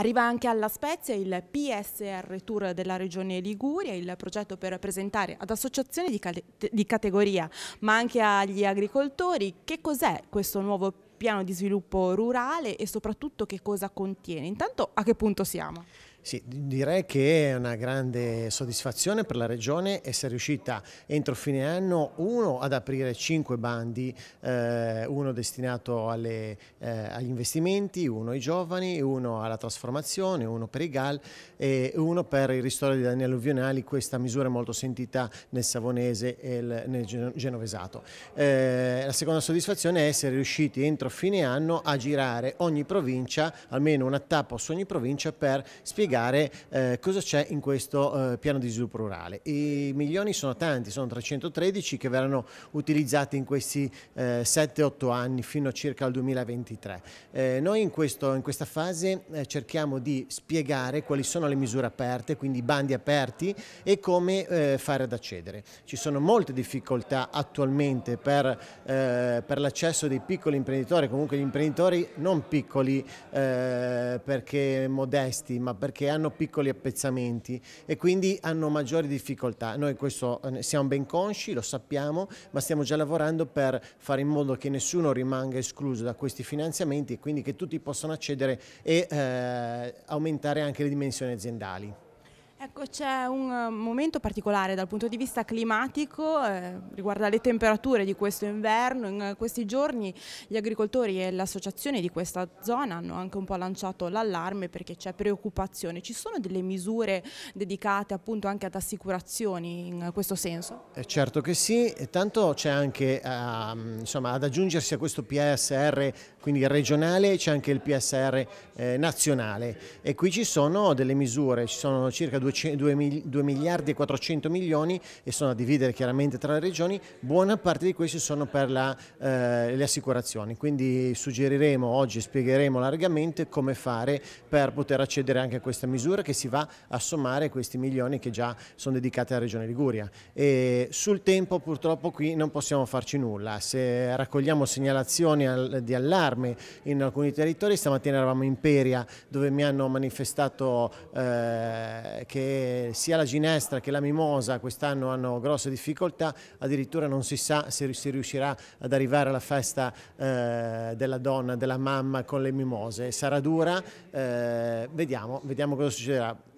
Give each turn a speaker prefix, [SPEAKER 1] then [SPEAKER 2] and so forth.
[SPEAKER 1] Arriva anche alla Spezia il PSR Tour della Regione Liguria, il progetto per presentare ad associazioni di, cate di categoria, ma anche agli agricoltori, che cos'è questo nuovo piano di sviluppo rurale e soprattutto che cosa contiene. Intanto a che punto siamo?
[SPEAKER 2] Sì, direi che è una grande soddisfazione per la Regione essere riuscita entro fine anno, uno, ad aprire cinque bandi, eh, uno destinato alle, eh, agli investimenti, uno ai giovani, uno alla trasformazione, uno per i GAL e uno per il ristoro dei danni alluvionali, questa misura è molto sentita nel Savonese e il, nel Genovesato. Eh, la seconda soddisfazione è essere riusciti entro fine anno a girare ogni provincia, almeno una tappa su ogni provincia per spiegare spiegare eh, cosa c'è in questo eh, piano di sviluppo rurale. I milioni sono tanti, sono 313 che verranno utilizzati in questi 7-8 eh, anni fino a circa il 2023. Eh, noi in, questo, in, questa fase eh, cerchiamo di spiegare quali sono le misure aperte, quindi i bandi aperti e come fare ad accedere. Ci sono molte difficoltà attualmente per, per l'accesso dei piccoli imprenditori, comunque gli imprenditori non piccoli perché modesti, ma perché che hanno piccoli appezzamenti e quindi hanno maggiori difficoltà. Noi questo eh, siamo ben consci, lo sappiamo, ma stiamo già lavorando per fare in modo che nessuno rimanga escluso da questi finanziamenti e quindi che tutti possano accedere e eh, aumentare anche le dimensioni aziendali.
[SPEAKER 1] Ecco, c'è un eh, momento particolare dal punto di vista climatico, eh, riguarda le temperature di questo inverno. In eh, questi giorni gli agricoltori e l'associazione di questa zona hanno anche un po' lanciato l'allarme perché c'è preoccupazione. Ci sono delle misure dedicate appunto anche ad assicurazioni in questo senso?
[SPEAKER 2] Eh certo che sì, e tanto c'è anche ehm, insomma, ad aggiungersi a questo PSR, quindi regionale, c'è anche il PSR eh, nazionale e qui ci sono delle misure, ci sono circa due 2, miliardi e 400 milioni e sono a dividere chiaramente tra le regioni, buona parte di questi sono per la, eh, le assicurazioni, quindi suggeriremo oggi, e spiegheremo largamente come fare per poter accedere anche a questa misura che si va a sommare questi milioni che già sono dedicati alla regione Liguria. E sul tempo purtroppo qui non possiamo farci nulla, se raccogliamo segnalazioni di allarme in alcuni territori, stamattina eravamo in Peria dove mi hanno manifestato eh, che che sia la ginestra che la mimosa quest'anno hanno grosse difficoltà, addirittura non si sa se si riuscirà ad arrivare alla festa eh, della donna, della mamma con le mimose. Sarà dura, eh, vediamo, vediamo cosa succederà.